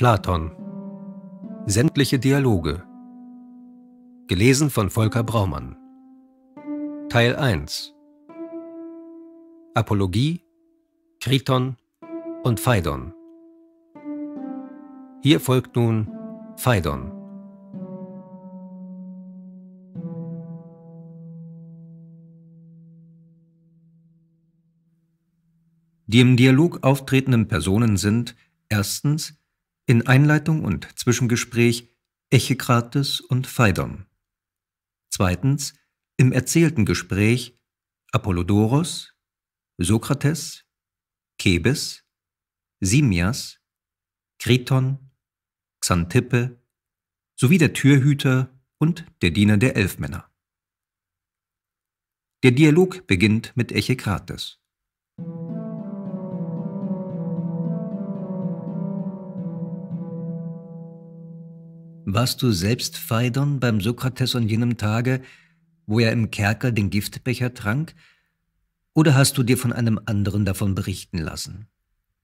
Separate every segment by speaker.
Speaker 1: Platon. Sämtliche Dialoge. Gelesen von Volker Braumann. Teil 1. Apologie, Kriton und Phaidon. Hier folgt nun Phaidon. Die im Dialog auftretenden Personen sind erstens in Einleitung und Zwischengespräch Echekrates und Phaidon. Zweitens im erzählten Gespräch Apollodoros, Sokrates, Kebes, Simias, Kriton, Xantippe sowie der Türhüter und der Diener der Elfmänner. Der Dialog beginnt mit Echekrates. Warst du selbst Phaidon beim Sokrates an jenem Tage, wo er im Kerker den Giftbecher trank? Oder hast du dir von einem anderen davon berichten lassen?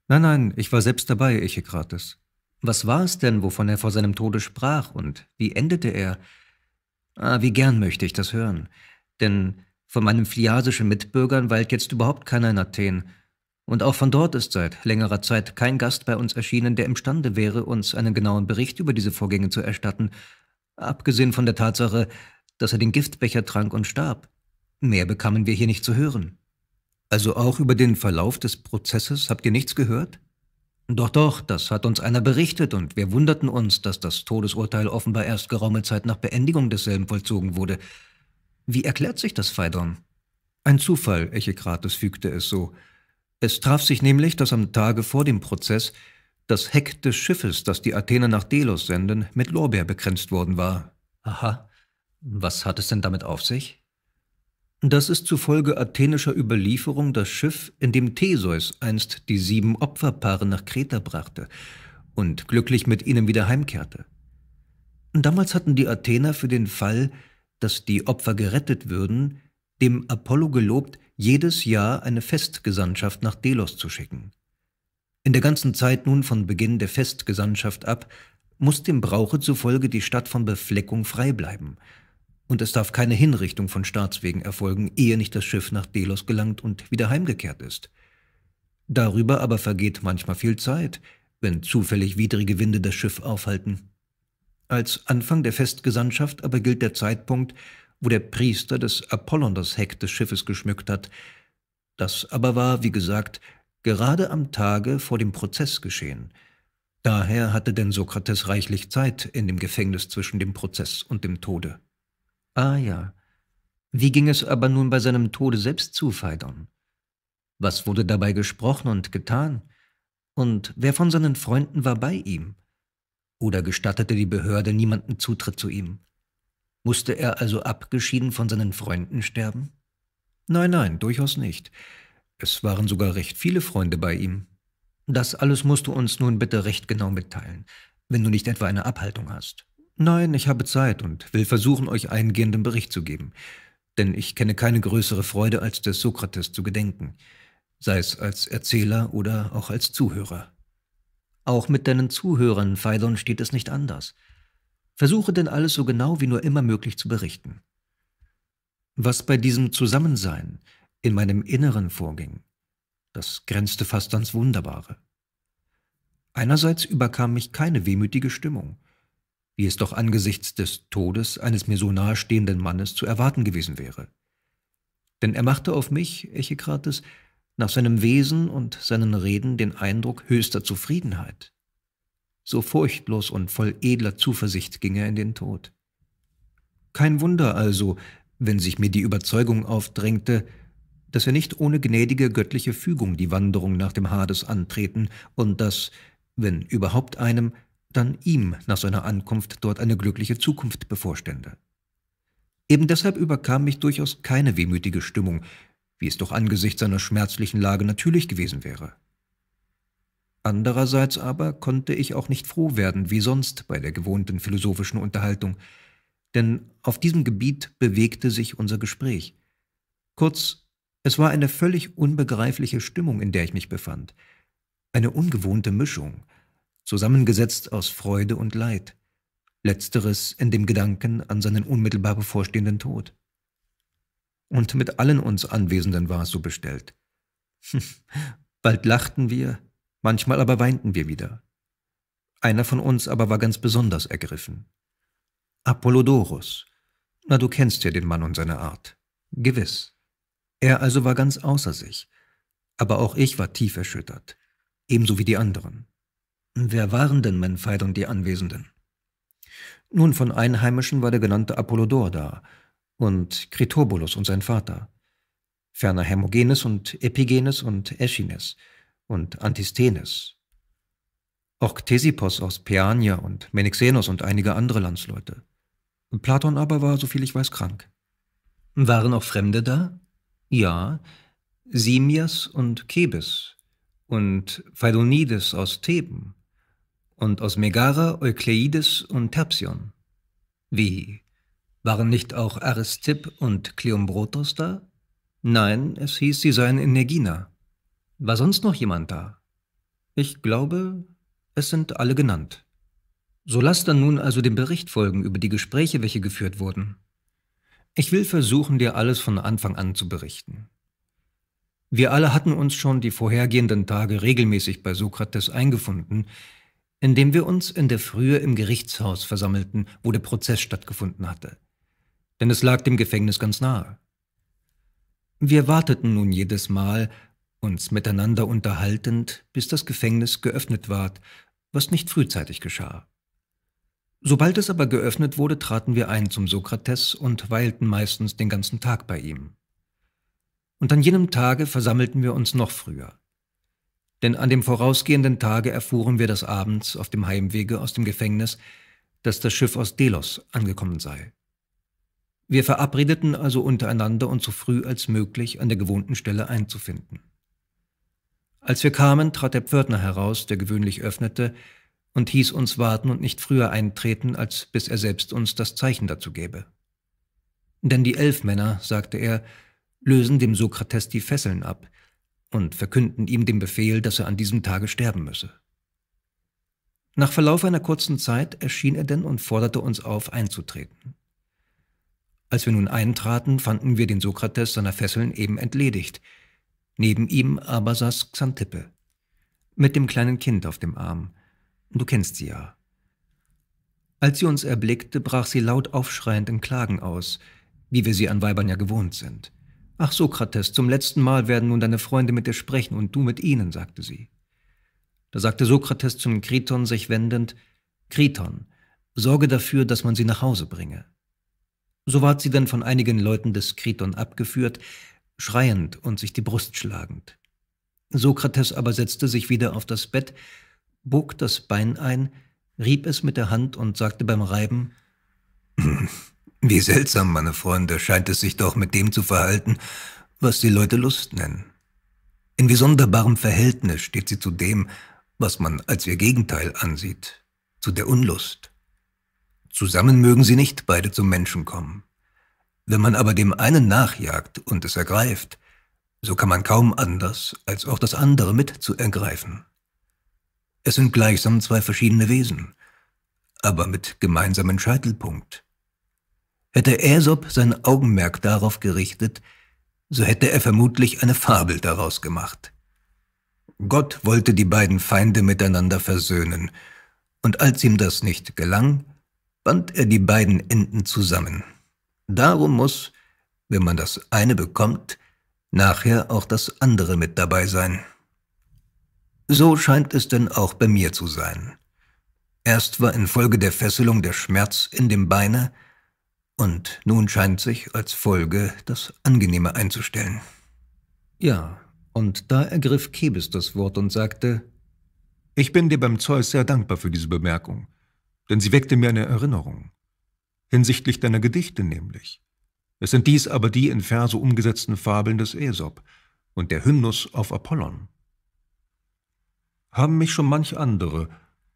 Speaker 1: Nein, nein, ich war selbst dabei, Echekrates. Was war es denn, wovon er vor seinem Tode sprach und wie endete er? Ah, wie gern möchte ich das hören. Denn von meinen phliasischen Mitbürgern weilt jetzt überhaupt keiner in Athen. Und auch von dort ist seit längerer Zeit kein Gast bei uns erschienen, der imstande wäre, uns einen genauen Bericht über diese Vorgänge zu erstatten, abgesehen von der Tatsache, dass er den Giftbecher trank und starb. Mehr bekamen wir hier nicht zu hören. Also auch über den Verlauf des Prozesses habt ihr nichts gehört? Doch, doch, das hat uns einer berichtet, und wir wunderten uns, dass das Todesurteil offenbar erst geraume Zeit nach Beendigung desselben vollzogen wurde. Wie erklärt sich das, Phaidon? Ein Zufall, Echekrates fügte es so. Es traf sich nämlich, dass am Tage vor dem Prozess das Heck des Schiffes, das die Athener nach Delos senden, mit Lorbeer bekränzt worden war. Aha. Was hat es denn damit auf sich? Das ist zufolge athenischer Überlieferung das Schiff, in dem Theseus einst die sieben Opferpaare nach Kreta brachte und glücklich mit ihnen wieder heimkehrte. Damals hatten die Athener für den Fall, dass die Opfer gerettet würden, dem Apollo gelobt, jedes Jahr eine Festgesandtschaft nach Delos zu schicken. In der ganzen Zeit nun von Beginn der Festgesandtschaft ab muss dem Brauche zufolge die Stadt von Befleckung frei bleiben, und es darf keine Hinrichtung von Staatswegen erfolgen, ehe nicht das Schiff nach Delos gelangt und wieder heimgekehrt ist. Darüber aber vergeht manchmal viel Zeit, wenn zufällig widrige Winde das Schiff aufhalten. Als Anfang der Festgesandtschaft aber gilt der Zeitpunkt, wo der Priester des Apollon das Heck des Schiffes geschmückt hat. Das aber war, wie gesagt, gerade am Tage vor dem Prozess geschehen. Daher hatte denn Sokrates reichlich Zeit in dem Gefängnis zwischen dem Prozess und dem Tode. Ah ja. Wie ging es aber nun bei seinem Tode selbst zu, Phaidon? Was wurde dabei gesprochen und getan? Und wer von seinen Freunden war bei ihm? Oder gestattete die Behörde niemanden Zutritt zu ihm? Musste er also abgeschieden von seinen Freunden sterben? Nein, nein, durchaus nicht. Es waren sogar recht viele Freunde bei ihm. Das alles musst du uns nun bitte recht genau mitteilen, wenn du nicht etwa eine Abhaltung hast. Nein, ich habe Zeit und will versuchen, euch eingehenden Bericht zu geben, denn ich kenne keine größere Freude, als des Sokrates zu gedenken, sei es als Erzähler oder auch als Zuhörer. Auch mit deinen Zuhörern, Phaidon, steht es nicht anders. Versuche denn alles so genau wie nur immer möglich zu berichten. Was bei diesem Zusammensein in meinem Inneren vorging, das grenzte fast ans Wunderbare. Einerseits überkam mich keine wehmütige Stimmung, wie es doch angesichts des Todes eines mir so nahestehenden Mannes zu erwarten gewesen wäre. Denn er machte auf mich, Echekrates, nach seinem Wesen und seinen Reden den Eindruck höchster Zufriedenheit. So furchtlos und voll edler Zuversicht ging er in den Tod. Kein Wunder also, wenn sich mir die Überzeugung aufdrängte, dass er nicht ohne gnädige göttliche Fügung die Wanderung nach dem Hades antreten und dass, wenn überhaupt einem, dann ihm nach seiner Ankunft dort eine glückliche Zukunft bevorstände. Eben deshalb überkam mich durchaus keine wehmütige Stimmung, wie es doch angesichts seiner schmerzlichen Lage natürlich gewesen wäre. Andererseits aber konnte ich auch nicht froh werden, wie sonst bei der gewohnten philosophischen Unterhaltung, denn auf diesem Gebiet bewegte sich unser Gespräch. Kurz, es war eine völlig unbegreifliche Stimmung, in der ich mich befand, eine ungewohnte Mischung, zusammengesetzt aus Freude und Leid, letzteres in dem Gedanken an seinen unmittelbar bevorstehenden Tod. Und mit allen uns Anwesenden war es so bestellt. Hm, bald lachten wir, Manchmal aber weinten wir wieder. Einer von uns aber war ganz besonders ergriffen. Apollodorus. Na, du kennst ja den Mann und seine Art. Gewiss. Er also war ganz außer sich. Aber auch ich war tief erschüttert. Ebenso wie die anderen. Wer waren denn Menfeid und die Anwesenden? Nun, von Einheimischen war der genannte Apollodor da und Kritobulus und sein Vater. Ferner Hermogenes und Epigenes und Eschines – und Antisthenes. Auch Ktesippos aus Peania und Menexenos und einige andere Landsleute. Platon aber war, soviel ich weiß, krank. Waren auch Fremde da? Ja, Simias und Kebes und Philonides aus Theben und aus Megara Eukleides und Terpsion. Wie? Waren nicht auch Aristipp und Kleombrotos da? Nein, es hieß, sie seien in Negina. War sonst noch jemand da? Ich glaube, es sind alle genannt. So lasst dann nun also dem Bericht folgen über die Gespräche, welche geführt wurden. Ich will versuchen, dir alles von Anfang an zu berichten. Wir alle hatten uns schon die vorhergehenden Tage regelmäßig bei Sokrates eingefunden, indem wir uns in der Frühe im Gerichtshaus versammelten, wo der Prozess stattgefunden hatte. Denn es lag dem Gefängnis ganz nahe. Wir warteten nun jedes Mal, uns miteinander unterhaltend, bis das Gefängnis geöffnet ward, was nicht frühzeitig geschah. Sobald es aber geöffnet wurde, traten wir ein zum Sokrates und weilten meistens den ganzen Tag bei ihm. Und an jenem Tage versammelten wir uns noch früher. Denn an dem vorausgehenden Tage erfuhren wir des abends auf dem Heimwege aus dem Gefängnis, dass das Schiff aus Delos angekommen sei. Wir verabredeten also untereinander und so früh als möglich an der gewohnten Stelle einzufinden. Als wir kamen, trat der Pförtner heraus, der gewöhnlich öffnete, und hieß uns warten und nicht früher eintreten, als bis er selbst uns das Zeichen dazu gäbe. Denn die Elfmänner, sagte er, lösen dem Sokrates die Fesseln ab und verkünden ihm den Befehl, dass er an diesem Tage sterben müsse. Nach Verlauf einer kurzen Zeit erschien er denn und forderte uns auf, einzutreten. Als wir nun eintraten, fanden wir den Sokrates seiner Fesseln eben entledigt – Neben ihm aber saß Xantippe. Mit dem kleinen Kind auf dem Arm. Du kennst sie ja. Als sie uns erblickte, brach sie laut aufschreiend in Klagen aus, wie wir sie an Weibern ja gewohnt sind. Ach Sokrates, zum letzten Mal werden nun deine Freunde mit dir sprechen und du mit ihnen, sagte sie. Da sagte Sokrates zum Kriton sich wendend, Kriton, sorge dafür, dass man sie nach Hause bringe. So ward sie dann von einigen Leuten des Kriton abgeführt, schreiend und sich die Brust schlagend. Sokrates aber setzte sich wieder auf das Bett, bog das Bein ein, rieb es mit der Hand und sagte beim Reiben Wie seltsam, meine Freunde, scheint es sich doch mit dem zu verhalten, was die Leute Lust nennen. In wie sonderbarem Verhältnis steht sie zu dem, was man als ihr Gegenteil ansieht, zu der Unlust. Zusammen mögen sie nicht beide zum Menschen kommen. Wenn man aber dem einen nachjagt und es ergreift, so kann man kaum anders, als auch das andere mit zu ergreifen. Es sind gleichsam zwei verschiedene Wesen, aber mit gemeinsamen Scheitelpunkt. Hätte Aesop sein Augenmerk darauf gerichtet, so hätte er vermutlich eine Fabel daraus gemacht. Gott wollte die beiden Feinde miteinander versöhnen, und als ihm das nicht gelang, band er die beiden Enden zusammen. Darum muss, wenn man das eine bekommt, nachher auch das andere mit dabei sein. So scheint es denn auch bei mir zu sein. Erst war infolge der Fesselung der Schmerz in dem Beine, und nun scheint sich als Folge das Angenehme einzustellen. Ja, und da ergriff
Speaker 2: Kebis das Wort und sagte, Ich bin dir beim Zeus sehr dankbar für diese Bemerkung, denn sie weckte mir eine Erinnerung hinsichtlich deiner Gedichte nämlich. Es sind dies aber die in Verse umgesetzten Fabeln des Aesop und der Hymnus auf Apollon. Haben mich schon manch andere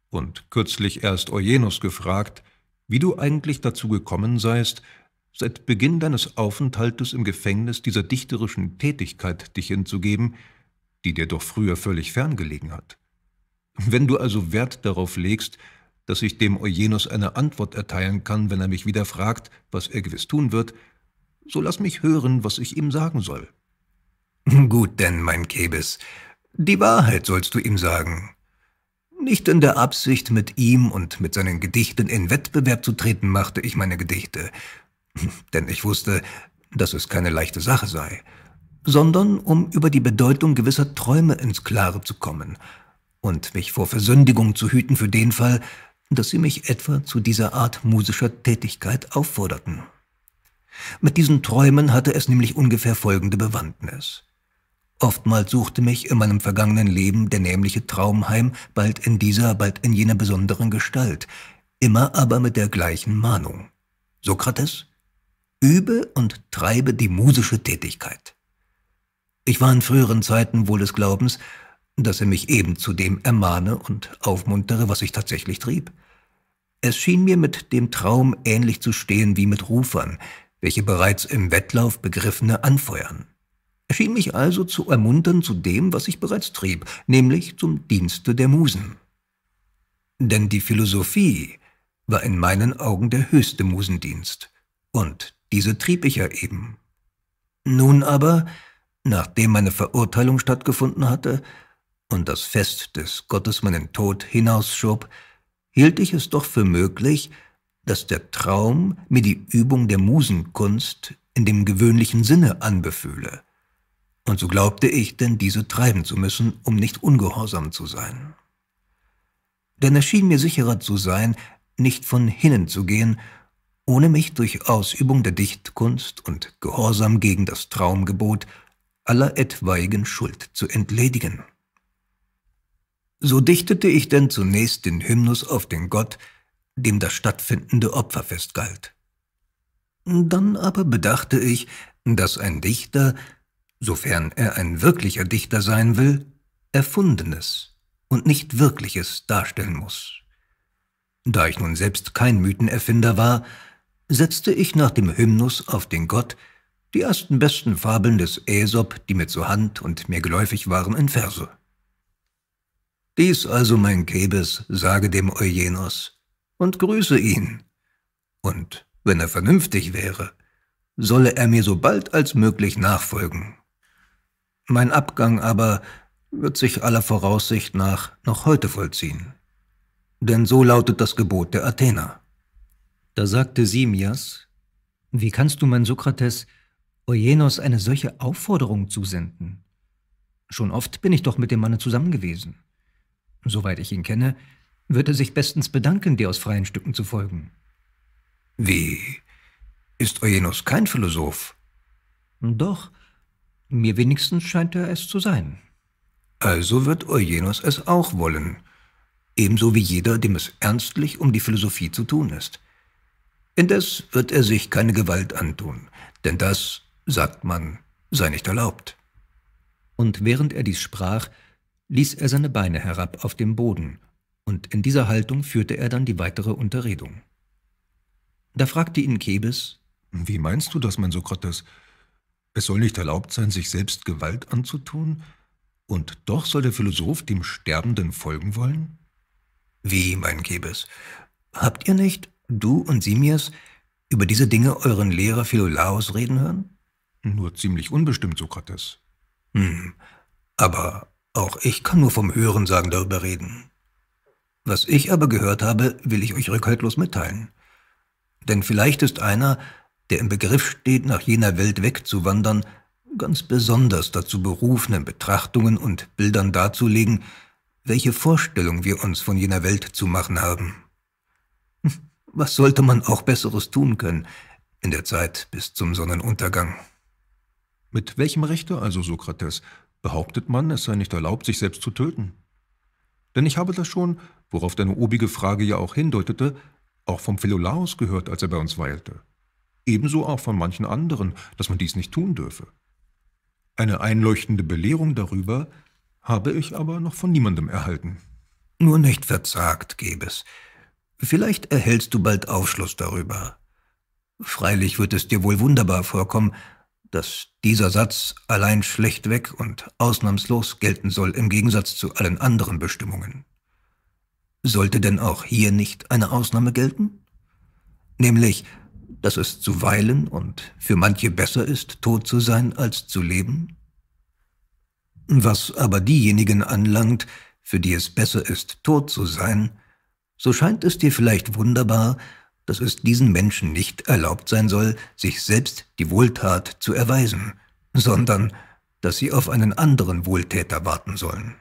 Speaker 2: und kürzlich erst Eugenus gefragt, wie du eigentlich dazu gekommen seist, seit Beginn deines Aufenthaltes im Gefängnis dieser dichterischen Tätigkeit dich hinzugeben, die dir doch früher völlig ferngelegen hat. Wenn du also Wert darauf legst, dass ich dem Eugenus eine Antwort erteilen kann, wenn er mich wieder fragt, was er gewiss tun wird, so lass mich hören, was ich ihm sagen soll. Gut denn, mein Kebes,
Speaker 1: die Wahrheit sollst du ihm sagen. Nicht in der Absicht, mit ihm und mit seinen Gedichten in Wettbewerb zu treten, machte ich meine Gedichte, denn ich wusste, dass es keine leichte Sache sei, sondern um über die Bedeutung gewisser Träume ins Klare zu kommen und mich vor Versündigung zu hüten für den Fall, dass sie mich etwa zu dieser Art musischer Tätigkeit aufforderten. Mit diesen Träumen hatte es nämlich ungefähr folgende Bewandtnis. Oftmals suchte mich in meinem vergangenen Leben der nämliche Traumheim, bald in dieser, bald in jener besonderen Gestalt, immer aber mit der gleichen Mahnung. Sokrates, übe und treibe die musische Tätigkeit. Ich war in früheren Zeiten wohl des Glaubens, dass er mich eben zu dem ermahne und aufmuntere, was ich tatsächlich trieb. Es schien mir mit dem Traum ähnlich zu stehen wie mit Rufern, welche bereits im Wettlauf Begriffene anfeuern. Er schien mich also zu ermuntern zu dem, was ich bereits trieb, nämlich zum Dienste der Musen. Denn die Philosophie war in meinen Augen der höchste Musendienst, und diese trieb ich ja eben. Nun aber, nachdem meine Verurteilung stattgefunden hatte, und das Fest des Gottes meinen Tod hinausschob, hielt ich es doch für möglich, dass der Traum mir die Übung der Musenkunst in dem gewöhnlichen Sinne anbefühle. Und so glaubte ich denn, diese treiben zu müssen, um nicht ungehorsam zu sein. Denn es schien mir sicherer zu sein, nicht von hinnen zu gehen, ohne mich durch Ausübung der Dichtkunst und Gehorsam gegen das Traumgebot aller etwaigen Schuld zu entledigen. So dichtete ich denn zunächst den Hymnus auf den Gott, dem das stattfindende Opferfest galt. Dann aber bedachte ich, dass ein Dichter, sofern er ein wirklicher Dichter sein will, Erfundenes und nicht Wirkliches darstellen muss. Da ich nun selbst kein Mythenerfinder war, setzte ich nach dem Hymnus auf den Gott die ersten besten Fabeln des Aesop, die mir zur Hand und mir geläufig waren, in Verse. Dies also, mein Kebes, sage dem Eugenos, und grüße ihn. Und, wenn er vernünftig wäre, solle er mir so bald als möglich nachfolgen. Mein Abgang aber wird sich aller Voraussicht nach noch heute vollziehen. Denn so lautet das Gebot der Athener. Da sagte Simias, wie kannst du, mein Sokrates, Eugenos eine solche Aufforderung zusenden? Schon oft bin ich doch mit dem Manne zusammen gewesen. Soweit ich ihn kenne, wird er sich bestens bedanken, dir aus freien Stücken zu folgen. Wie? Ist Eugenus kein Philosoph? Doch, mir wenigstens scheint er es zu sein. Also wird Eugenus es auch wollen, ebenso wie jeder, dem es ernstlich um die Philosophie zu tun ist. Indes wird er sich keine Gewalt antun, denn das, sagt man, sei nicht erlaubt. Und während er dies sprach, ließ er seine Beine herab auf dem Boden, und in dieser Haltung führte er dann die weitere
Speaker 2: Unterredung. Da fragte ihn Kebes, »Wie meinst du das, mein Sokrates? Es soll nicht erlaubt sein, sich selbst Gewalt anzutun, und doch soll der Philosoph dem Sterbenden folgen wollen?« »Wie, mein Kebes,
Speaker 1: habt ihr nicht, du und Simias, über diese Dinge euren Lehrer Philolaus reden hören?« »Nur ziemlich unbestimmt, Sokrates.« »Hm, aber auch ich kann nur vom Hörensagen darüber reden. Was ich aber gehört habe, will ich euch rückhaltlos mitteilen. Denn vielleicht ist einer, der im Begriff steht, nach jener Welt wegzuwandern, ganz besonders dazu berufen, in Betrachtungen und Bildern darzulegen, welche Vorstellung wir uns von jener Welt zu machen haben.
Speaker 2: Hm, was sollte man auch Besseres tun können in der Zeit bis zum Sonnenuntergang? Mit welchem Rechte also, Sokrates, behauptet man, es sei nicht erlaubt, sich selbst zu töten. Denn ich habe das schon, worauf deine obige Frage ja auch hindeutete, auch vom Philolaus gehört, als er bei uns weilte. Ebenso auch von manchen anderen, dass man dies nicht tun dürfe. Eine einleuchtende Belehrung darüber habe ich aber noch von niemandem erhalten. Nur nicht verzagt, Gebes.
Speaker 1: Vielleicht erhältst du bald Aufschluss darüber. Freilich wird es dir wohl wunderbar vorkommen, dass dieser Satz allein schlechtweg und ausnahmslos gelten soll im Gegensatz zu allen anderen Bestimmungen. Sollte denn auch hier nicht eine Ausnahme gelten? Nämlich, dass es zuweilen und für manche besser ist, tot zu sein als zu leben? Was aber diejenigen anlangt, für die es besser ist, tot zu sein, so scheint es dir vielleicht wunderbar, dass es diesen Menschen nicht erlaubt sein soll, sich selbst die Wohltat zu erweisen, sondern dass sie auf einen anderen Wohltäter warten sollen.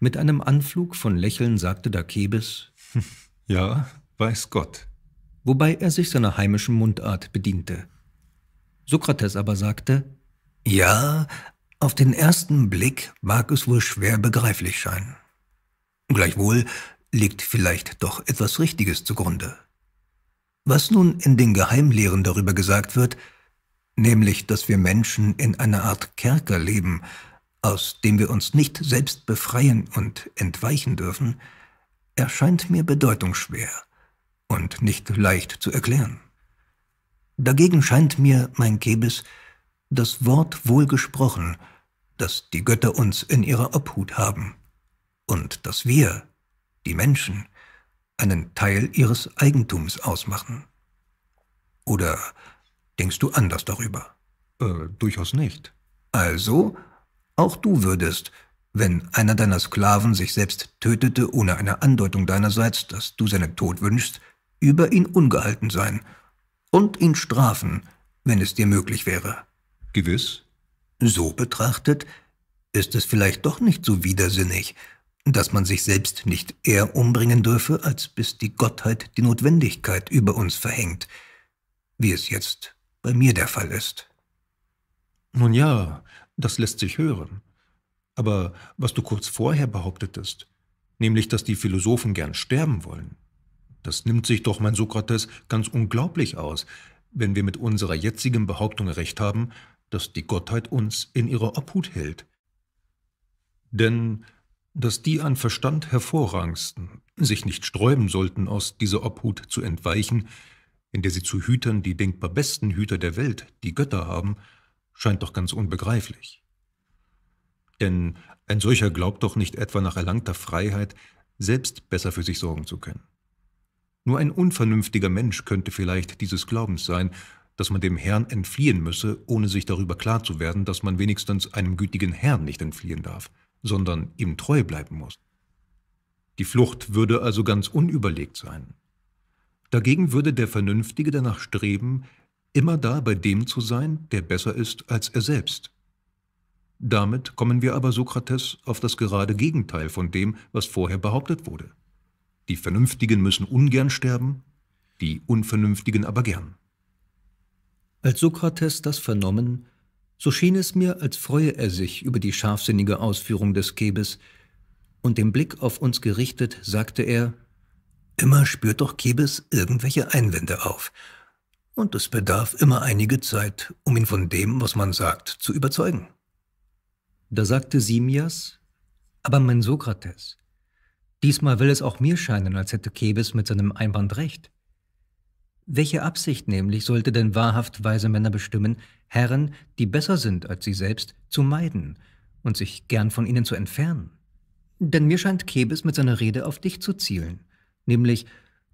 Speaker 1: Mit einem Anflug von Lächeln sagte Dakebis, Ja,
Speaker 2: weiß Gott,
Speaker 1: wobei er sich seiner heimischen Mundart bediente. Sokrates aber sagte, Ja, auf den ersten Blick mag es wohl schwer begreiflich scheinen. Gleichwohl liegt vielleicht doch etwas Richtiges zugrunde. Was nun in den Geheimlehren darüber gesagt wird, nämlich dass wir Menschen in einer Art Kerker leben, aus dem wir uns nicht selbst befreien und entweichen dürfen, erscheint mir bedeutungsschwer und nicht leicht zu erklären. Dagegen scheint mir, mein Kebis, das Wort wohl gesprochen, dass die Götter uns in ihrer Obhut haben, und dass wir, die Menschen, einen Teil ihres Eigentums ausmachen.
Speaker 2: Oder denkst du anders darüber? Äh, durchaus nicht. Also, auch du würdest,
Speaker 1: wenn einer deiner Sklaven sich selbst tötete, ohne eine Andeutung deinerseits, dass du seinen Tod wünschst, über ihn ungehalten sein und ihn strafen, wenn es dir möglich wäre. Gewiss. So betrachtet ist es vielleicht doch nicht so widersinnig, dass man sich selbst nicht eher umbringen dürfe, als bis die Gottheit die Notwendigkeit über uns verhängt, wie es jetzt bei mir der Fall
Speaker 2: ist. Nun ja, das lässt sich hören. Aber was du kurz vorher behauptetest, nämlich dass die Philosophen gern sterben wollen, das nimmt sich doch, mein Sokrates, ganz unglaublich aus, wenn wir mit unserer jetzigen Behauptung recht haben, dass die Gottheit uns in ihrer Obhut hält. Denn dass die an Verstand hervorragendsten sich nicht sträuben sollten, aus dieser Obhut zu entweichen, in der sie zu Hütern die denkbar besten Hüter der Welt, die Götter haben, scheint doch ganz unbegreiflich. Denn ein solcher glaubt doch nicht etwa nach erlangter Freiheit, selbst besser für sich sorgen zu können. Nur ein unvernünftiger Mensch könnte vielleicht dieses Glaubens sein, dass man dem Herrn entfliehen müsse, ohne sich darüber klar zu werden, dass man wenigstens einem gütigen Herrn nicht entfliehen darf – sondern ihm treu bleiben muss. Die Flucht würde also ganz unüberlegt sein. Dagegen würde der Vernünftige danach streben, immer da bei dem zu sein, der besser ist als er selbst. Damit kommen wir aber, Sokrates, auf das gerade Gegenteil von dem, was vorher behauptet wurde. Die Vernünftigen müssen ungern sterben, die Unvernünftigen aber gern. Als Sokrates
Speaker 1: das vernommen, so schien es mir, als freue er sich über die scharfsinnige Ausführung des Kebes, und den Blick auf uns gerichtet, sagte er, Immer spürt doch Kebes irgendwelche Einwände auf, und es bedarf immer einige Zeit, um ihn von dem, was man sagt, zu überzeugen. Da sagte Simias, aber mein Sokrates, diesmal will es auch mir scheinen, als hätte Kebes mit seinem Einwand recht. Welche Absicht nämlich sollte denn wahrhaft weise Männer bestimmen, Herren, die besser sind als sie selbst, zu meiden und sich gern von ihnen zu entfernen? Denn mir scheint Kebes mit seiner Rede auf dich zu zielen, nämlich,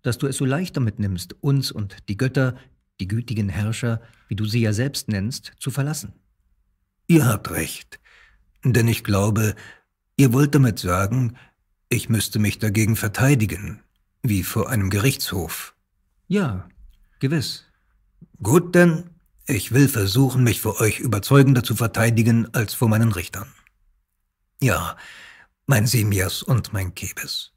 Speaker 1: dass du es so leicht damit nimmst, uns und die Götter, die gütigen Herrscher, wie du sie ja selbst nennst, zu verlassen. Ihr habt recht, denn ich glaube, ihr wollt damit sagen, ich müsste mich dagegen verteidigen, wie vor einem Gerichtshof. Ja, Gewiss. Gut, denn ich will versuchen, mich vor euch überzeugender zu verteidigen als vor meinen Richtern. Ja, mein Simias und mein Kebes.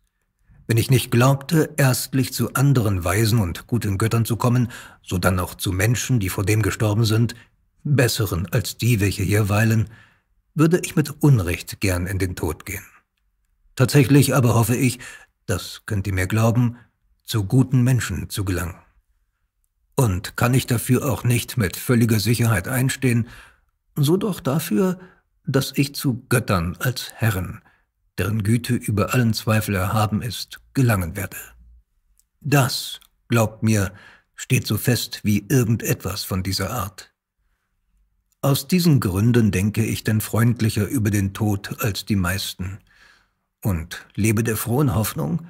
Speaker 1: Wenn ich nicht glaubte, erstlich zu anderen Weisen und guten Göttern zu kommen, sodann auch zu Menschen, die vor dem gestorben sind, besseren als die, welche hier weilen, würde ich mit Unrecht gern in den Tod gehen. Tatsächlich aber hoffe ich, das könnt ihr mir glauben, zu guten Menschen zu gelangen und kann ich dafür auch nicht mit völliger Sicherheit einstehen, so doch dafür, dass ich zu Göttern als Herren, deren Güte über allen Zweifel erhaben ist, gelangen werde. Das, glaubt mir, steht so fest wie irgendetwas von dieser Art. Aus diesen Gründen denke ich denn freundlicher über den Tod als die meisten und lebe der frohen Hoffnung,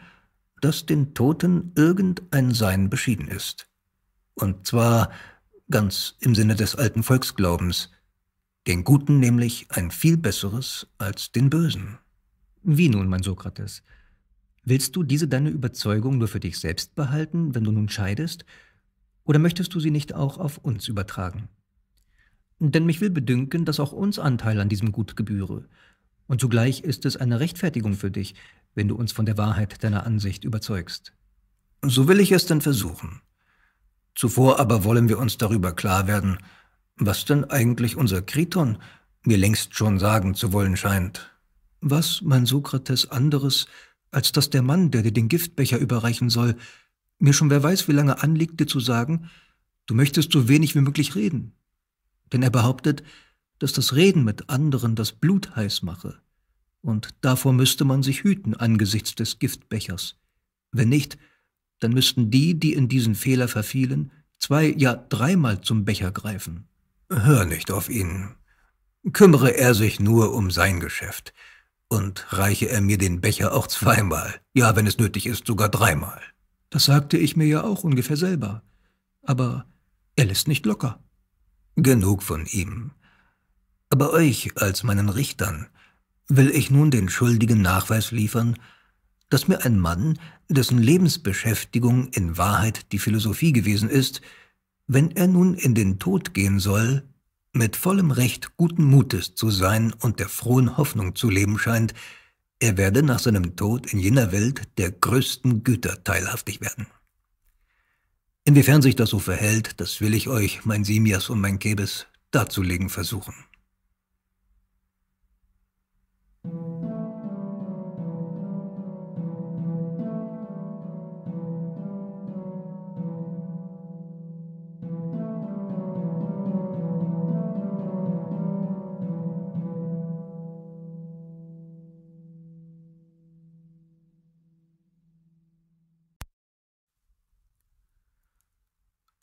Speaker 1: dass den Toten irgendein Sein beschieden ist. Und zwar ganz im Sinne des alten Volksglaubens, den Guten nämlich ein viel besseres als den Bösen. Wie nun, mein Sokrates? Willst du diese deine Überzeugung nur für dich selbst behalten, wenn du nun scheidest, oder möchtest du sie nicht auch auf uns übertragen? Denn mich will bedünken, dass auch uns Anteil an diesem Gut gebühre, und zugleich ist es eine Rechtfertigung für dich, wenn du uns von der Wahrheit deiner Ansicht überzeugst. So will ich es denn versuchen. Zuvor aber wollen wir uns darüber klar werden, was denn eigentlich unser Kriton mir längst schon sagen zu wollen scheint. Was, mein Sokrates, anderes, als dass der Mann, der dir den Giftbecher überreichen soll, mir schon wer weiß wie lange anliegt, dir zu sagen, du möchtest so wenig wie möglich reden. Denn er behauptet, dass das Reden mit anderen das Blut heiß mache. Und davor müsste man sich hüten angesichts des Giftbechers. Wenn nicht, dann müssten die, die in diesen Fehler verfielen, zwei, ja dreimal zum Becher greifen. Hör nicht auf ihn. Kümmere er sich nur um sein Geschäft. Und reiche er mir den Becher auch zweimal, ja, wenn es nötig ist, sogar dreimal. Das sagte ich mir ja auch ungefähr selber. Aber er lässt nicht locker. Genug von ihm. Aber euch als meinen Richtern will ich nun den Schuldigen Nachweis liefern, dass mir ein Mann, dessen Lebensbeschäftigung in Wahrheit die Philosophie gewesen ist, wenn er nun in den Tod gehen soll, mit vollem Recht guten Mutes zu sein und der frohen Hoffnung zu leben scheint, er werde nach seinem Tod in jener Welt der größten Güter teilhaftig werden. Inwiefern sich das so verhält, das will ich euch, mein Simias und mein Kebes, darzulegen versuchen.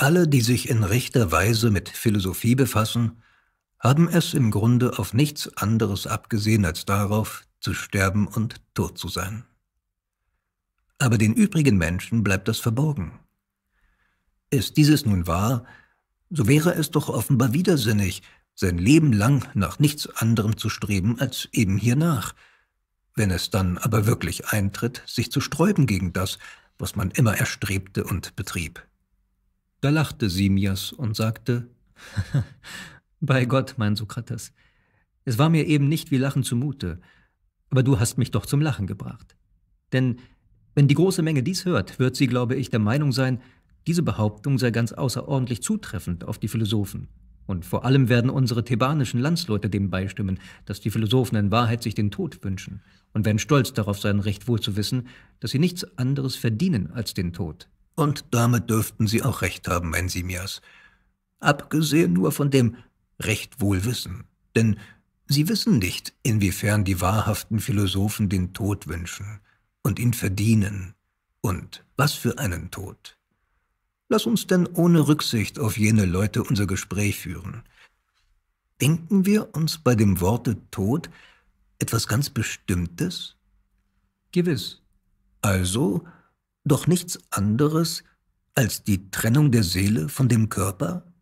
Speaker 1: Alle, die sich in rechter Weise mit Philosophie befassen, haben es im Grunde auf nichts anderes abgesehen als darauf, zu sterben und tot zu sein. Aber den übrigen Menschen bleibt das verborgen. Ist dieses nun wahr, so wäre es doch offenbar widersinnig, sein Leben lang nach nichts anderem zu streben als eben hiernach, wenn es dann aber wirklich eintritt, sich zu sträuben gegen das, was man immer erstrebte und betrieb. Da lachte Simias und sagte, Bei Gott, mein Sokrates, es war mir eben nicht wie Lachen zumute, aber du hast mich doch zum Lachen gebracht. Denn wenn die große Menge dies hört, wird sie, glaube ich, der Meinung sein, diese Behauptung sei ganz außerordentlich zutreffend auf die Philosophen. Und vor allem werden unsere thebanischen Landsleute dem beistimmen, dass die Philosophen in Wahrheit sich den Tod wünschen und werden stolz darauf sein, recht wohl zu wissen, dass sie nichts anderes verdienen als den Tod. Und damit dürften Sie auch recht haben, mein Simias. Abgesehen nur von dem recht wohl wissen. Denn Sie wissen nicht, inwiefern die wahrhaften Philosophen den Tod wünschen und ihn verdienen. Und was für einen Tod. Lass uns denn ohne Rücksicht auf jene Leute unser Gespräch führen. Denken wir uns bei dem Worte Tod etwas ganz Bestimmtes? Gewiss. Also doch nichts anderes als die Trennung der Seele von dem Körper?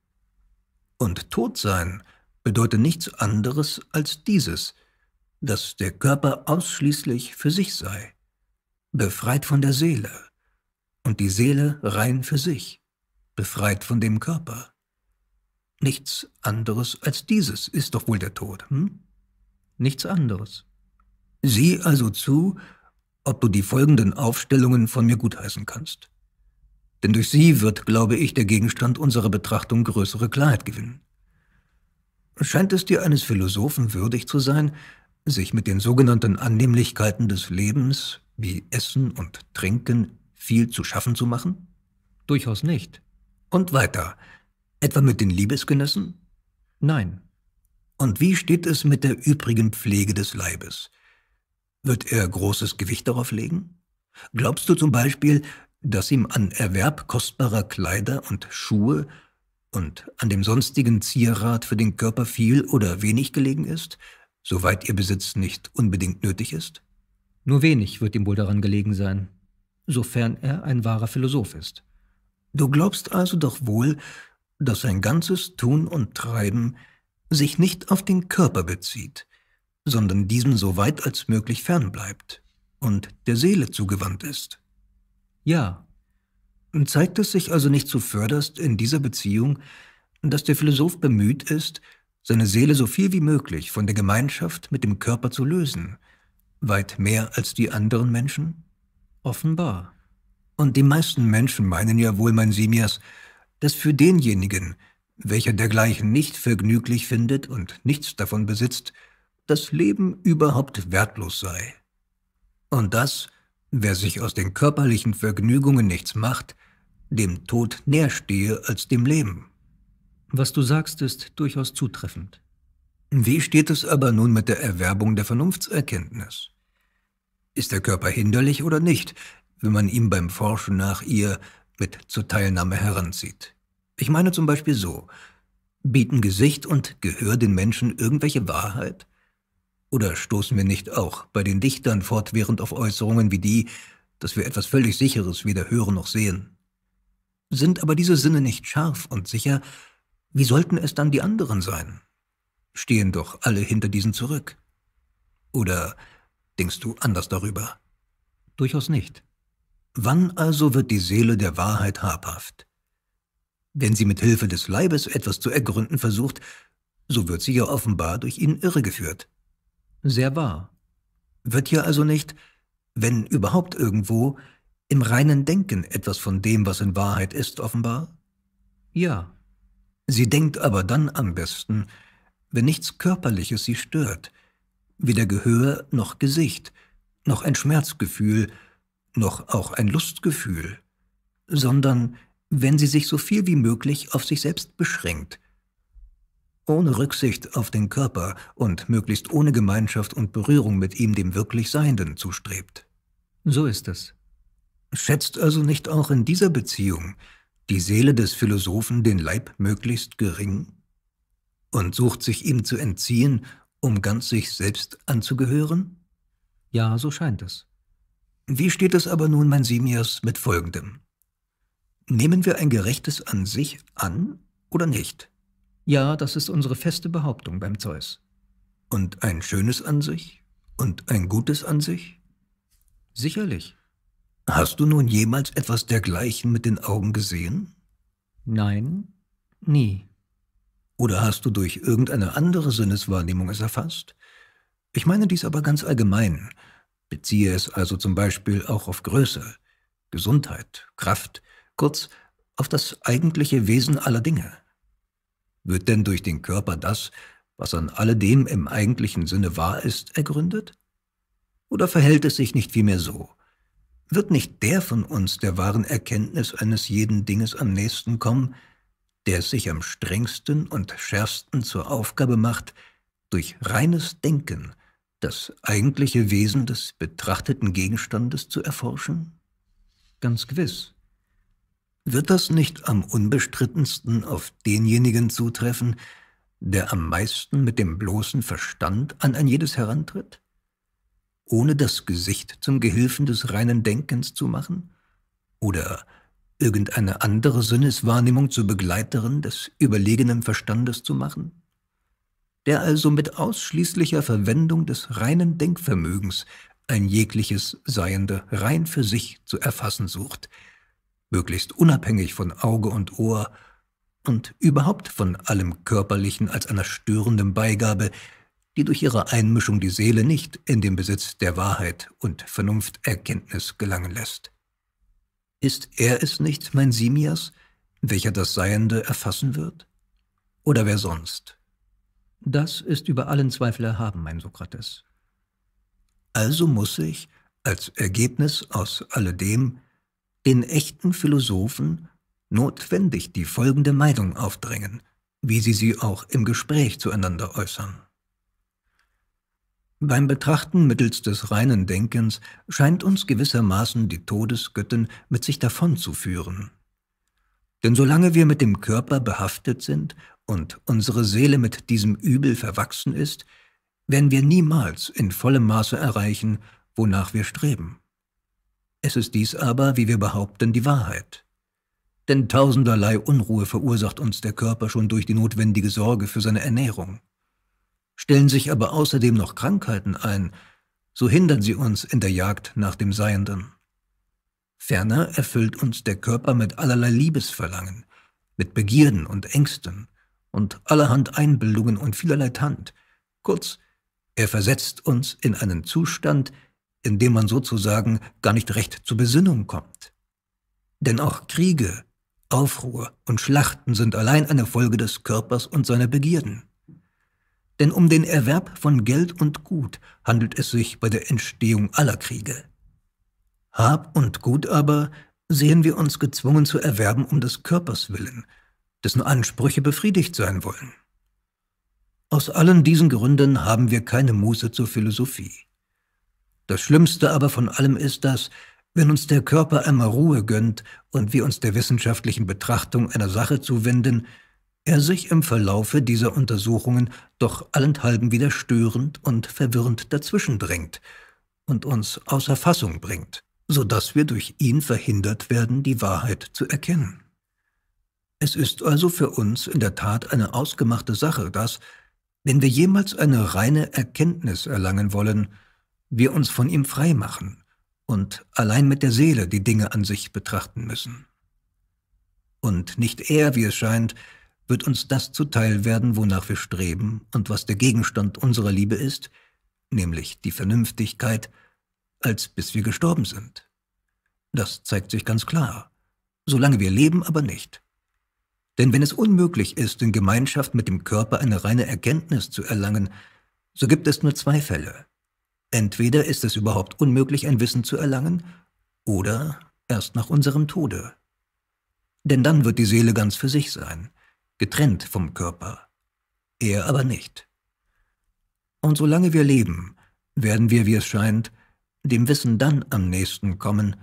Speaker 1: Und Todsein bedeutet nichts anderes als dieses, dass der Körper ausschließlich für sich sei, befreit von der Seele und die Seele rein für sich, befreit von dem Körper. Nichts anderes als dieses ist doch wohl der Tod, hm? Nichts anderes. Sieh also zu, ob du die folgenden Aufstellungen von mir gutheißen kannst. Denn durch sie wird, glaube ich, der Gegenstand unserer Betrachtung größere Klarheit gewinnen. Scheint es dir eines Philosophen würdig zu sein, sich mit den sogenannten Annehmlichkeiten des Lebens, wie Essen und Trinken, viel zu schaffen zu machen? Durchaus nicht. Und weiter. Etwa mit den Liebesgenüssen? Nein. Und wie steht es mit der übrigen Pflege des Leibes? Wird er großes Gewicht darauf legen? Glaubst du zum Beispiel, dass ihm an Erwerb kostbarer Kleider und Schuhe und an dem sonstigen Zierrat für den Körper viel oder wenig gelegen ist, soweit ihr Besitz nicht unbedingt nötig ist? Nur wenig wird ihm wohl daran gelegen sein, sofern er ein wahrer Philosoph ist. Du glaubst also doch wohl, dass sein ganzes Tun und Treiben sich nicht auf den Körper bezieht, sondern diesem so weit als möglich fern bleibt und der Seele zugewandt ist. Ja. Zeigt es sich also nicht zuvörderst in dieser Beziehung, dass der Philosoph bemüht ist, seine Seele so viel wie möglich von der Gemeinschaft mit dem Körper zu lösen, weit mehr als die anderen Menschen? Offenbar. Und die meisten Menschen meinen ja wohl, mein Simias, dass für denjenigen, welcher dergleichen nicht vergnüglich findet und nichts davon besitzt, das Leben überhaupt wertlos sei. Und dass, wer sich aus den körperlichen Vergnügungen nichts macht, dem Tod näher stehe als dem Leben. Was du sagst, ist durchaus zutreffend. Wie steht es aber nun mit der Erwerbung der Vernunftserkenntnis? Ist der Körper hinderlich oder nicht, wenn man ihm beim Forschen nach ihr mit zur Teilnahme heranzieht? Ich meine zum Beispiel so, bieten Gesicht und Gehör den Menschen irgendwelche Wahrheit? Oder stoßen wir nicht auch bei den Dichtern fortwährend auf Äußerungen wie die, dass wir etwas völlig Sicheres weder hören noch sehen? Sind aber diese Sinne nicht scharf und sicher, wie sollten es dann die anderen sein? Stehen doch alle hinter diesen zurück. Oder denkst du anders darüber? Durchaus nicht. Wann also wird die Seele der Wahrheit habhaft? Wenn sie mit Hilfe des Leibes etwas zu ergründen versucht, so wird sie ja offenbar durch ihn irregeführt. Sehr wahr. Wird hier also nicht, wenn überhaupt irgendwo, im reinen Denken etwas von dem, was in Wahrheit ist, offenbar? Ja. Sie denkt aber dann am besten, wenn nichts Körperliches sie stört, weder Gehör noch Gesicht, noch ein Schmerzgefühl, noch auch ein Lustgefühl, sondern wenn sie sich so viel wie möglich auf sich selbst beschränkt, ohne Rücksicht auf den Körper und möglichst ohne Gemeinschaft und Berührung mit ihm dem wirklich Seienden zustrebt. So ist es. Schätzt also nicht auch in dieser Beziehung die Seele des Philosophen den Leib möglichst gering und sucht sich ihm zu entziehen, um ganz sich selbst anzugehören? Ja, so scheint es. Wie steht es aber nun, mein Simias, mit folgendem? Nehmen wir ein gerechtes an sich an oder nicht? Ja, das ist unsere feste Behauptung beim Zeus. Und ein schönes an sich? Und ein gutes an sich? Sicherlich. Hast du nun jemals etwas dergleichen mit den Augen gesehen? Nein, nie. Oder hast du durch irgendeine andere Sinneswahrnehmung es erfasst? Ich meine dies aber ganz allgemein, beziehe es also zum Beispiel auch auf Größe, Gesundheit, Kraft, kurz auf das eigentliche Wesen aller Dinge. Wird denn durch den Körper das, was an alledem im eigentlichen Sinne wahr ist, ergründet? Oder verhält es sich nicht vielmehr so? Wird nicht der von uns der wahren Erkenntnis eines jeden Dinges am nächsten kommen, der es sich am strengsten und schärfsten zur Aufgabe macht, durch reines Denken das eigentliche Wesen des betrachteten Gegenstandes zu erforschen? Ganz gewiss wird das nicht am unbestrittensten auf denjenigen zutreffen, der am meisten mit dem bloßen Verstand an ein jedes herantritt? Ohne das Gesicht zum Gehilfen des reinen Denkens zu machen? Oder irgendeine andere Sinneswahrnehmung zur Begleiterin des überlegenen Verstandes zu machen? Der also mit ausschließlicher Verwendung des reinen Denkvermögens ein jegliches Seiende rein für sich zu erfassen sucht – möglichst unabhängig von Auge und Ohr und überhaupt von allem Körperlichen als einer störenden Beigabe, die durch ihre Einmischung die Seele nicht in den Besitz der Wahrheit und Vernunfterkenntnis gelangen lässt. Ist er es nicht, mein Simias, welcher das Seiende erfassen wird? Oder wer sonst? Das ist über allen Zweifel erhaben, mein Sokrates. Also muss ich, als Ergebnis aus alledem, den echten Philosophen notwendig die folgende Meinung aufdrängen, wie sie sie auch im Gespräch zueinander äußern. Beim Betrachten mittels des reinen Denkens scheint uns gewissermaßen die Todesgöttin mit sich davonzuführen. Denn solange wir mit dem Körper behaftet sind und unsere Seele mit diesem Übel verwachsen ist, werden wir niemals in vollem Maße erreichen, wonach wir streben. Es ist dies aber, wie wir behaupten, die Wahrheit. Denn tausenderlei Unruhe verursacht uns der Körper schon durch die notwendige Sorge für seine Ernährung. Stellen sich aber außerdem noch Krankheiten ein, so hindern sie uns in der Jagd nach dem Seienden. Ferner erfüllt uns der Körper mit allerlei Liebesverlangen, mit Begierden und Ängsten und allerhand Einbildungen und vielerlei Tant. Kurz, er versetzt uns in einen Zustand, in dem man sozusagen gar nicht recht zur Besinnung kommt. Denn auch Kriege, Aufruhr und Schlachten sind allein eine Folge des Körpers und seiner Begierden. Denn um den Erwerb von Geld und Gut handelt es sich bei der Entstehung aller Kriege. Hab und Gut aber sehen wir uns gezwungen zu erwerben um des Körpers willen, dessen Ansprüche befriedigt sein wollen. Aus allen diesen Gründen haben wir keine Muße zur Philosophie. Das Schlimmste aber von allem ist, dass, wenn uns der Körper einmal Ruhe gönnt und wir uns der wissenschaftlichen Betrachtung einer Sache zuwenden, er sich im Verlaufe dieser Untersuchungen doch allenthalben wieder störend und verwirrend dazwischendrängt und uns außer Fassung bringt, so dass wir durch ihn verhindert werden, die Wahrheit zu erkennen. Es ist also für uns in der Tat eine ausgemachte Sache, dass, wenn wir jemals eine reine Erkenntnis erlangen wollen, wir uns von ihm freimachen und allein mit der Seele die Dinge an sich betrachten müssen. Und nicht er, wie es scheint, wird uns das zuteil werden, wonach wir streben und was der Gegenstand unserer Liebe ist, nämlich die Vernünftigkeit, als bis wir gestorben sind. Das zeigt sich ganz klar, solange wir leben aber nicht. Denn wenn es unmöglich ist, in Gemeinschaft mit dem Körper eine reine Erkenntnis zu erlangen, so gibt es nur zwei Fälle. Entweder ist es überhaupt unmöglich, ein Wissen zu erlangen, oder erst nach unserem Tode. Denn dann wird die Seele ganz für sich sein, getrennt vom Körper, er aber nicht. Und solange wir leben, werden wir, wie es scheint, dem Wissen dann am nächsten kommen,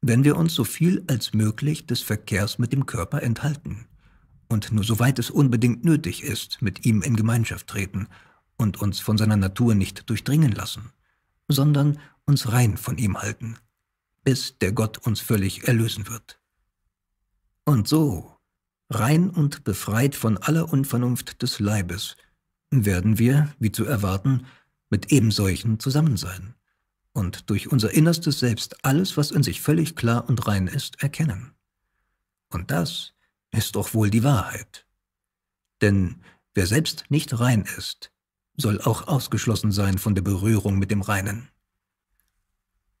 Speaker 1: wenn wir uns so viel als möglich des Verkehrs mit dem Körper enthalten und nur soweit es unbedingt nötig ist, mit ihm in Gemeinschaft treten und uns von seiner Natur nicht durchdringen lassen sondern uns rein von ihm halten, bis der Gott uns völlig erlösen wird. Und so, rein und befreit von aller Unvernunft des Leibes, werden wir, wie zu erwarten, mit ebensolchen zusammen sein und durch unser innerstes Selbst alles, was in sich völlig klar und rein ist, erkennen. Und das ist doch wohl die Wahrheit. Denn wer selbst nicht rein ist, soll auch ausgeschlossen sein von der Berührung mit dem Reinen.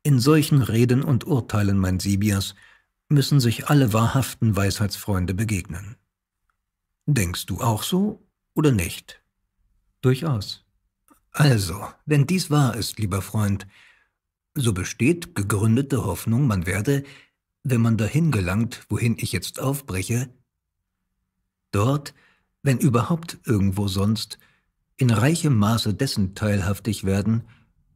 Speaker 1: In solchen Reden und Urteilen, mein Sibias, müssen sich alle wahrhaften Weisheitsfreunde begegnen. Denkst du auch so oder nicht? Durchaus. Also, wenn dies wahr ist, lieber Freund, so besteht gegründete Hoffnung, man werde, wenn man dahin gelangt, wohin ich jetzt aufbreche, dort, wenn überhaupt irgendwo sonst, in reichem Maße dessen teilhaftig werden,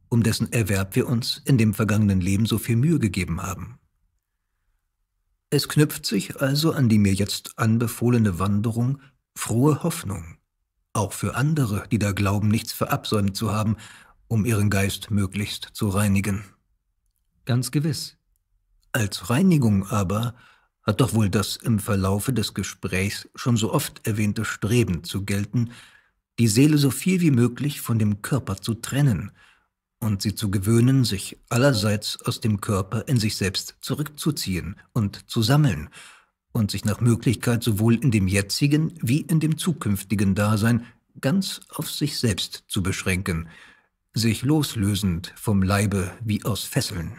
Speaker 1: um dessen Erwerb wir uns in dem vergangenen Leben so viel Mühe gegeben haben. Es knüpft sich also an die mir jetzt anbefohlene Wanderung frohe Hoffnung, auch für andere, die da glauben, nichts verabsäumt zu haben, um ihren Geist möglichst zu reinigen. Ganz gewiss. Als Reinigung aber hat doch wohl das im Verlaufe des Gesprächs schon so oft erwähnte Streben zu gelten, die Seele so viel wie möglich von dem Körper zu trennen und sie zu gewöhnen, sich allerseits aus dem Körper in sich selbst zurückzuziehen und zu sammeln und sich nach Möglichkeit sowohl in dem jetzigen wie in dem zukünftigen Dasein ganz auf sich selbst zu beschränken, sich loslösend vom Leibe wie aus Fesseln.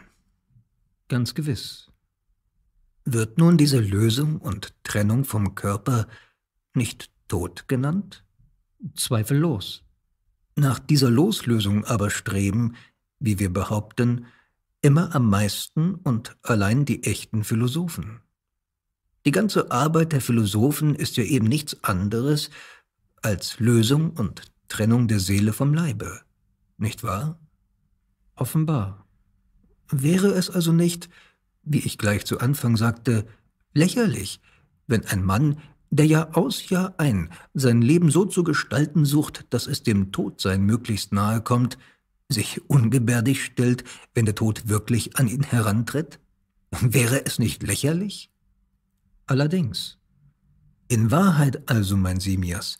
Speaker 1: Ganz gewiss. Wird nun diese Lösung und Trennung vom Körper nicht Tod genannt? Zweifellos. Nach dieser Loslösung aber streben, wie wir behaupten, immer am meisten und allein die echten Philosophen. Die ganze Arbeit der Philosophen ist ja eben nichts anderes als Lösung und Trennung der Seele vom Leibe, nicht wahr? Offenbar. Wäre es also nicht, wie ich gleich zu Anfang sagte, lächerlich, wenn ein Mann der Jahr aus, Jahr ein sein Leben so zu gestalten sucht, dass es dem Todsein möglichst nahe kommt, sich ungebärdig stellt, wenn der Tod wirklich an ihn herantritt? Wäre es nicht lächerlich? Allerdings. In Wahrheit also, mein Simias,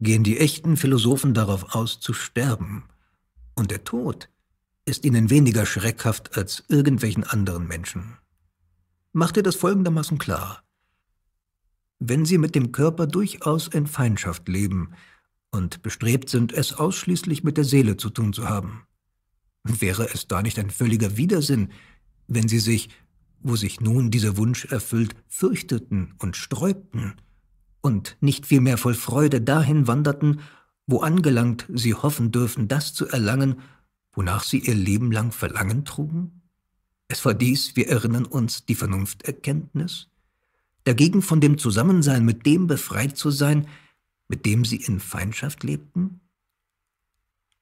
Speaker 1: gehen die echten Philosophen darauf aus, zu sterben. Und der Tod ist ihnen weniger schreckhaft als irgendwelchen anderen Menschen. Mach dir das folgendermaßen klar wenn sie mit dem Körper durchaus in Feindschaft leben und bestrebt sind, es ausschließlich mit der Seele zu tun zu haben. Wäre es da nicht ein völliger Widersinn, wenn sie sich, wo sich nun dieser Wunsch erfüllt, fürchteten und sträubten und nicht vielmehr voll Freude dahin wanderten, wo angelangt sie hoffen dürfen, das zu erlangen, wonach sie ihr Leben lang Verlangen trugen? Es war dies, wir erinnern uns, die Vernunfterkenntnis, dagegen von dem Zusammensein mit dem befreit zu sein, mit dem sie in Feindschaft lebten?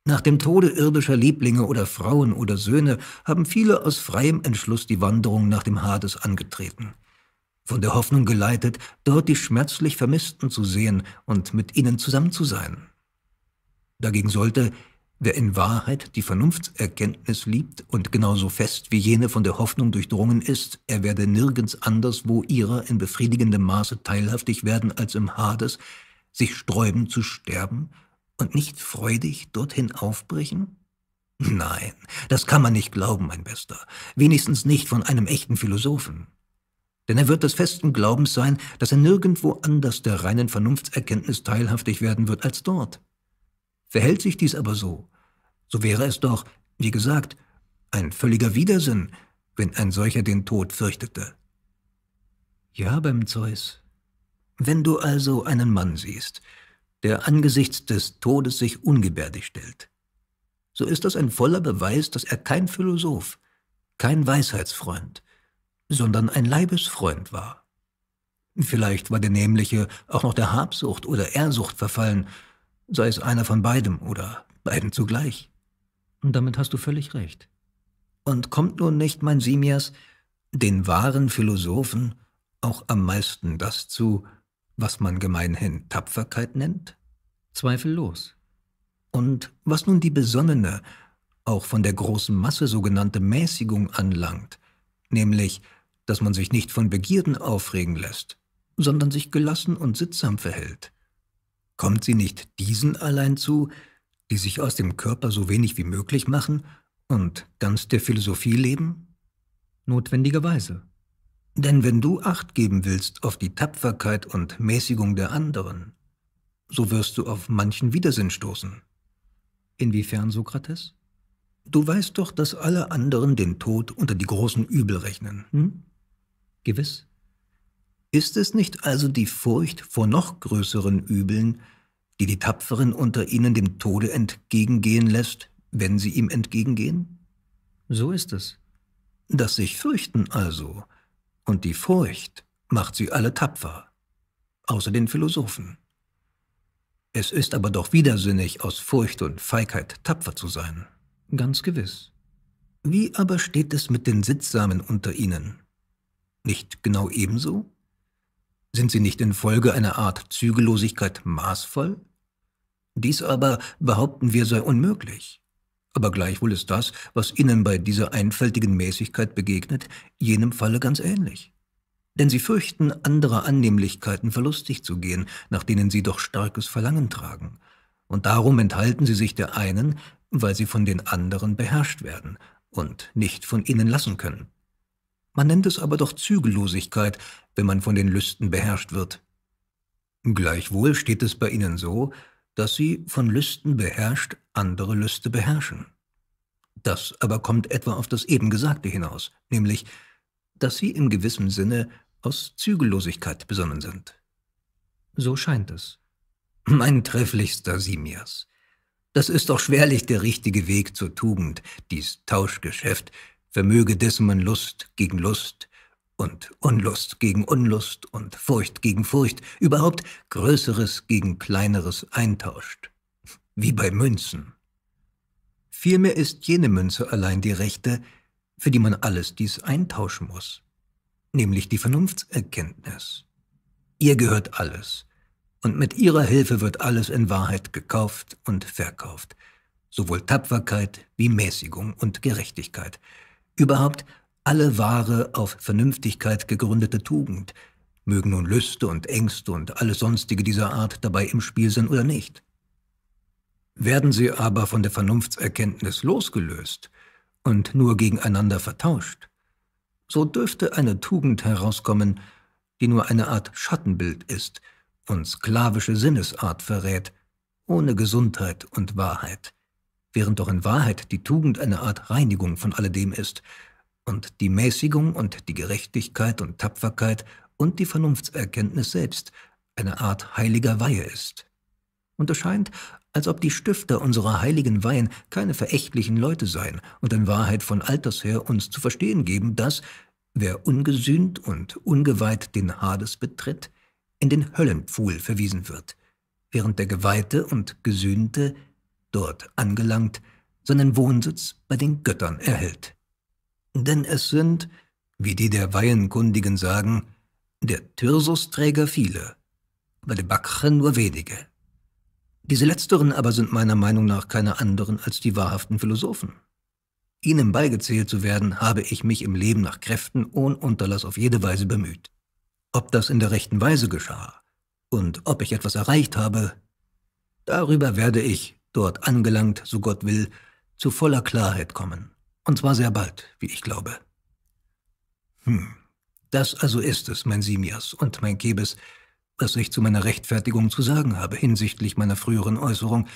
Speaker 1: Nach dem Tode irdischer Lieblinge oder Frauen oder Söhne haben viele aus freiem Entschluss die Wanderung nach dem Hades angetreten, von der Hoffnung geleitet, dort die schmerzlich Vermissten zu sehen und mit ihnen zusammen zu sein. Dagegen sollte, Wer in Wahrheit die Vernunftserkenntnis liebt und genauso fest wie jene von der Hoffnung durchdrungen ist, er werde nirgends anderswo ihrer in befriedigendem Maße teilhaftig werden als im Hades, sich sträuben zu sterben und nicht freudig dorthin aufbrechen? Nein, das kann man nicht glauben, mein Bester, wenigstens nicht von einem echten Philosophen. Denn er wird des festen Glaubens sein, dass er nirgendwo anders der reinen Vernunftserkenntnis teilhaftig werden wird als dort. Verhält sich dies aber so, so wäre es doch, wie gesagt, ein völliger Widersinn, wenn ein solcher den Tod fürchtete. Ja, beim Zeus. Wenn du also einen Mann siehst, der angesichts des Todes sich ungebärdig stellt, so ist das ein voller Beweis, dass er kein Philosoph, kein Weisheitsfreund, sondern ein Leibesfreund war. Vielleicht war der nämliche auch noch der Habsucht oder Ehrsucht verfallen, sei es einer von beidem oder beiden zugleich. Und damit hast du völlig recht. Und kommt nun nicht, mein Simias, den wahren Philosophen auch am meisten das zu, was man gemeinhin Tapferkeit nennt? Zweifellos. Und was nun die besonnene, auch von der großen Masse sogenannte Mäßigung anlangt, nämlich, dass man sich nicht von Begierden aufregen lässt, sondern sich gelassen und sittsam verhält, Kommt sie nicht diesen allein zu, die sich aus dem Körper so wenig wie möglich machen und ganz der Philosophie leben? Notwendigerweise. Denn wenn du Acht geben willst auf die Tapferkeit und Mäßigung der anderen, so wirst du auf manchen Widersinn stoßen. Inwiefern, Sokrates? Du weißt doch, dass alle anderen den Tod unter die großen Übel rechnen, hm? Gewiss. Ist es nicht also die Furcht vor noch größeren Übeln, die die Tapferen unter ihnen dem Tode entgegengehen lässt, wenn sie ihm entgegengehen? So ist es. Dass sich fürchten also, und die Furcht macht sie alle tapfer, außer den Philosophen. Es ist aber doch widersinnig, aus Furcht und Feigheit tapfer zu sein. Ganz gewiss. Wie aber steht es mit den Sittsamen unter ihnen? Nicht genau ebenso? Sind sie nicht infolge einer Art Zügellosigkeit maßvoll? Dies aber behaupten wir sei unmöglich. Aber gleichwohl ist das, was ihnen bei dieser einfältigen Mäßigkeit begegnet, jenem Falle ganz ähnlich. Denn sie fürchten, anderer Annehmlichkeiten verlustig zu gehen, nach denen sie doch starkes Verlangen tragen. Und darum enthalten sie sich der einen, weil sie von den anderen beherrscht werden und nicht von ihnen lassen können. Man nennt es aber doch Zügellosigkeit, wenn man von den Lüsten beherrscht wird. Gleichwohl steht es bei ihnen so, dass sie von Lüsten beherrscht andere Lüste beherrschen. Das aber kommt etwa auf das eben Gesagte hinaus, nämlich, dass sie im gewissen Sinne aus Zügellosigkeit besonnen sind. So scheint es. Mein trefflichster Simias, das ist doch schwerlich der richtige Weg zur Tugend, dies Tauschgeschäft, vermöge dessen man Lust gegen Lust und Unlust gegen Unlust und Furcht gegen Furcht, überhaupt Größeres gegen Kleineres eintauscht, wie bei Münzen. Vielmehr ist jene Münze allein die rechte, für die man alles dies eintauschen muss, nämlich die Vernunftserkenntnis. Ihr gehört alles, und mit ihrer Hilfe wird alles in Wahrheit gekauft und verkauft, sowohl Tapferkeit wie Mäßigung und Gerechtigkeit, Überhaupt alle wahre, auf Vernünftigkeit gegründete Tugend, mögen nun Lüste und Ängste und alles sonstige dieser Art dabei im Spiel sind oder nicht. Werden sie aber von der Vernunftserkenntnis losgelöst und nur gegeneinander vertauscht, so dürfte eine Tugend herauskommen, die nur eine Art Schattenbild ist und sklavische Sinnesart verrät, ohne Gesundheit und Wahrheit während doch in Wahrheit die Tugend eine Art Reinigung von alledem ist und die Mäßigung und die Gerechtigkeit und Tapferkeit und die Vernunftserkenntnis selbst eine Art heiliger Weihe ist. Und es scheint, als ob die Stifter unserer heiligen Weihen keine verächtlichen Leute seien und in Wahrheit von alters her uns zu verstehen geben, dass, wer ungesühnt und ungeweiht den Hades betritt, in den Höllenpfuhl verwiesen wird, während der Geweihte und Gesühnte dort angelangt, seinen Wohnsitz bei den Göttern erhält. Denn es sind, wie die der Weihenkundigen sagen, der Tyrsusträger viele, bei der Bakre nur wenige. Diese letzteren aber sind meiner Meinung nach keine anderen als die wahrhaften Philosophen. Ihnen beigezählt zu werden, habe ich mich im Leben nach Kräften ohne Unterlass auf jede Weise bemüht. Ob das in der rechten Weise geschah und ob ich etwas erreicht habe, darüber werde ich, dort angelangt, so Gott will, zu voller Klarheit kommen. Und zwar sehr bald, wie ich glaube. Hm, das also ist es, mein Simias und mein Kebes, was ich zu meiner Rechtfertigung zu sagen habe hinsichtlich meiner früheren Äußerung,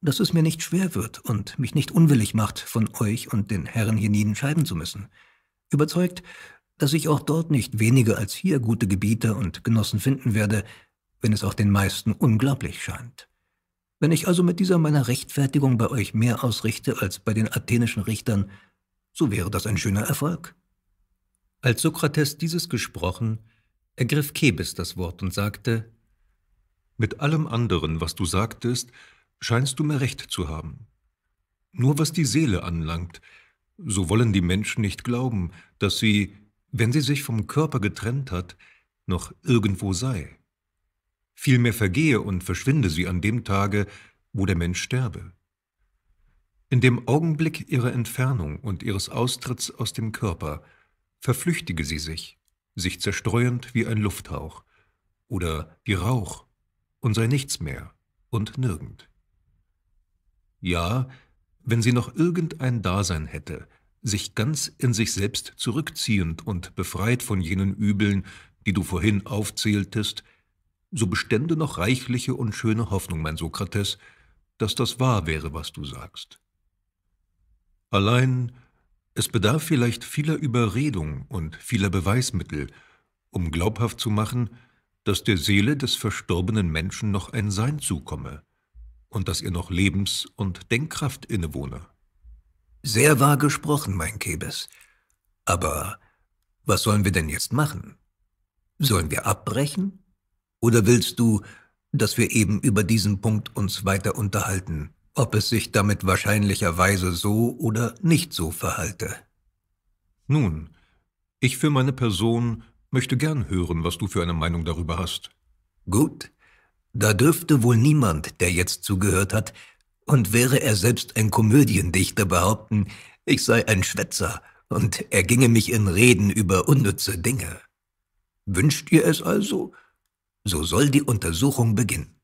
Speaker 1: dass es mir nicht schwer wird und mich nicht unwillig macht, von euch und den Herren hienieden scheiden zu müssen. Überzeugt, dass ich auch dort nicht weniger als hier gute Gebieter und Genossen finden werde, wenn es auch den meisten unglaublich scheint. Wenn ich also mit dieser meiner Rechtfertigung bei euch mehr ausrichte als bei den athenischen Richtern, so
Speaker 2: wäre das ein schöner Erfolg. Als Sokrates dieses gesprochen, ergriff Kebes das Wort und sagte, Mit allem anderen, was du sagtest, scheinst du mir recht zu haben. Nur was die Seele anlangt, so wollen die Menschen nicht glauben, dass sie, wenn sie sich vom Körper getrennt hat, noch irgendwo sei vielmehr vergehe und verschwinde sie an dem Tage, wo der Mensch sterbe. In dem Augenblick ihrer Entfernung und ihres Austritts aus dem Körper verflüchtige sie sich, sich zerstreuend wie ein Lufthauch oder wie Rauch und sei nichts mehr und nirgend. Ja, wenn sie noch irgendein Dasein hätte, sich ganz in sich selbst zurückziehend und befreit von jenen Übeln, die du vorhin aufzähltest, so bestände noch reichliche und schöne Hoffnung, mein Sokrates, dass das wahr wäre, was du sagst. Allein es bedarf vielleicht vieler Überredung und vieler Beweismittel, um glaubhaft zu machen, dass der Seele des verstorbenen Menschen noch ein Sein zukomme und dass ihr noch Lebens- und Denkkraft innewohne. Sehr wahr gesprochen, mein Kebes. Aber was sollen wir denn jetzt machen? Sollen wir
Speaker 1: abbrechen? Oder willst du, dass wir eben über diesen Punkt uns weiter
Speaker 2: unterhalten, ob es sich damit wahrscheinlicherweise so oder nicht so verhalte? Nun, ich für meine Person möchte gern hören, was du für eine Meinung darüber hast. Gut, da dürfte wohl niemand, der jetzt zugehört
Speaker 1: hat, und wäre er selbst ein Komödiendichter behaupten, ich sei ein Schwätzer und erginge mich in Reden über unnütze Dinge. Wünscht ihr es also, so soll die Untersuchung beginnen.